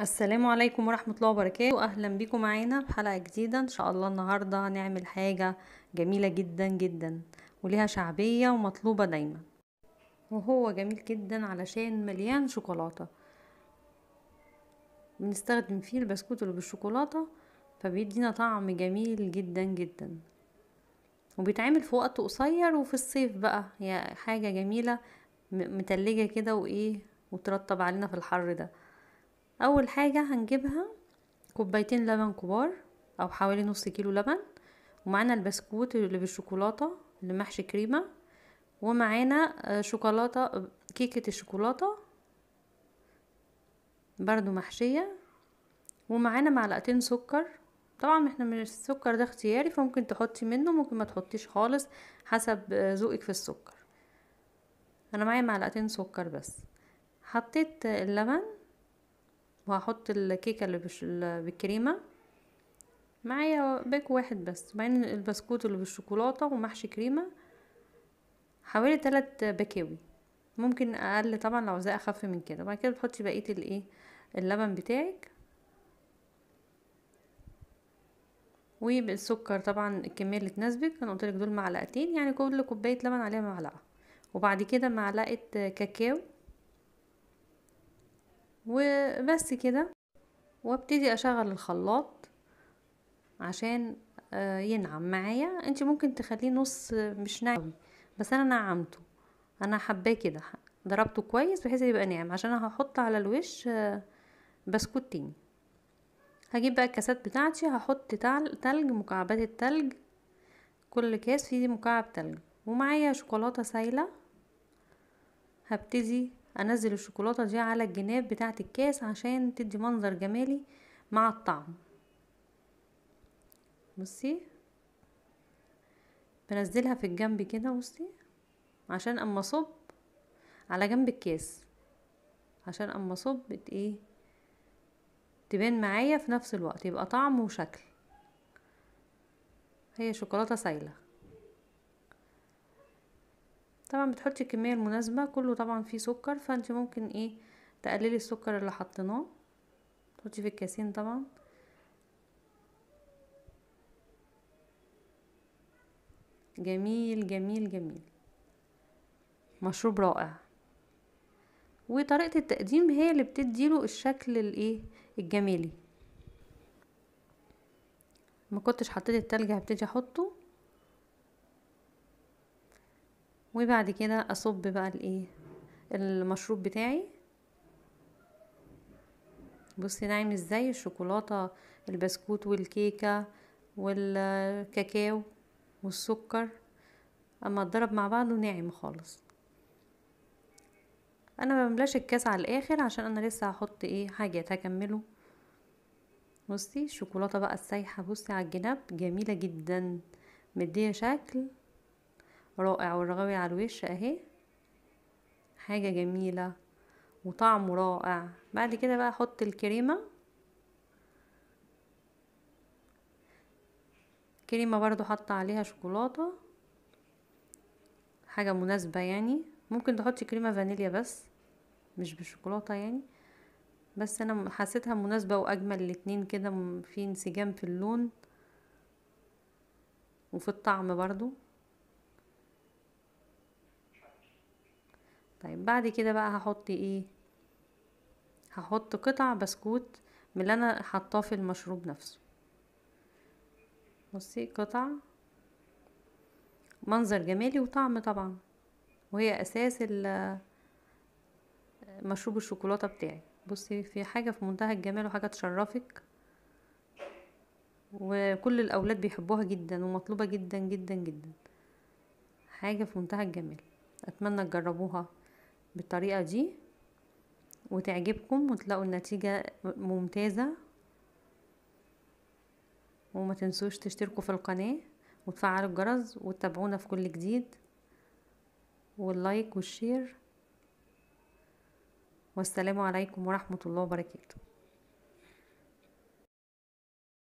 السلام عليكم ورحمة الله وبركاته أهلا بكم معانا في حلقة جديدة إن شاء الله النهاردة هنعمل حاجة جميلة جدا جدا وليها شعبية ومطلوبة دايما وهو جميل جدا علشان مليان شوكولاتة بنستخدم فيه البسكوت اللي بالشوكولاتة فبيدينا طعم جميل جدا جدا وبيتعمل في وقت قصير وفي الصيف بقى هي حاجة جميلة متلجة كده وإيه وترطب علينا في الحر ده اول حاجة هنجيبها كوبايتين لبن كبار او حوالي نص كيلو لبن ومعانا البسكوت اللي بالشوكولاتة اللي محشي كريمة ومعانا آه، شوكولاتة كيكة الشوكولاتة برضو محشية ومعانا معلقتين سكر طبعا احنا من السكر ده اختياري فممكن تحطي منه ممكن ما تحطيش خالص حسب آه، ذوقك في السكر انا معايا معلقتين سكر بس حطيت اللبن وهحط الكيكه اللي بالكريمه معايا باك واحد بس وبعدين البسكوت اللي بالشوكولاته ومحشي كريمه حوالي 3 بكاوي ممكن اقل طبعا لو عايزاه اخف من كده وبعد كده بتحطي بقيه الايه اللبن بتاعك وبالسكر طبعا الكميه اللي تناسبك انا قلت لك دول معلقتين يعني كل كوبايه لبن عليها معلقه وبعد كده معلقه كاكاو وبس كده وابتدي اشغل الخلاط عشان آه، ينعم معايا انت ممكن تخليه نص مش ناعم بس انا نعمته انا حباه كده ضربته كويس بحيث يبقى ناعم عشان انا هحط على الوش آه، بسكوت تاني هجيب بقى الكاسات بتاعتي هحط تلج مكعبات التلج كل كاس فيه مكعب تلج ومعايا شوكولاته سايله هبتدي انزل الشوكولاته دي على الجناب بتاعه الكاس عشان تدي منظر جمالي مع الطعم بصي بنزلها في الجنب كده بصي عشان اما اصب على جنب الكاس عشان اما اصب ايه تبان معايا في نفس الوقت يبقى طعم وشكل هي شوكولاته سايله طبعا بتحطي الكميه المناسبه كله طبعا فيه سكر فانت ممكن ايه تقللي السكر اللي حطيناه تحطي في الكاسين طبعا جميل جميل جميل مشروب رائع وطريقه التقديم هي اللي بتديله الشكل الايه الجمالي ما كنتش حطيت التلج هبتدي احطه وبعد كده اصب بقى الايه المشروب بتاعي بصي ده عامل ازاي الشوكولاته البسكوت والكيكه والكاكاو والسكر اما اتضرب مع بعضه ناعم خالص انا ما بملاش الكاس على الاخر عشان انا لسه هحط ايه حاجات هكمله بصي الشوكولاته بقى السايحه بصي على الجناب جميله جدا مديه شكل رائع والرغاوي على الوش اهي حاجة جميلة وطعمه رائع بعد كده بقى احط الكريمة كريمة برضو حط عليها شوكولاتة حاجة مناسبة يعني ممكن تحطي كريمة فانيليا بس مش بالشوكولاتة يعني بس انا حسيتها مناسبة واجمل الاتنين كده في انسجام في اللون وفي الطعم برضو طيب بعد كده بقى هحط ايه هحط قطع بسكوت من اللي انا حطاه في المشروب نفسه بصي قطع منظر جمالي وطعم طبعا وهي اساس مشروب الشوكولاته بتاعي بصي في حاجه في منتهى الجمال وحاجه تشرفك وكل الاولاد بيحبوها جدا ومطلوبه جدا جدا جدا حاجه في منتهى الجمال اتمنى تجربوها بالطريقة دي وتعجبكم وتلاقوا النتيجة ممتازة وما تنسوش تشتركوا في القناة وتفعلوا الجرس وتتابعونا في كل جديد واللايك والشير والسلام عليكم ورحمة الله وبركاته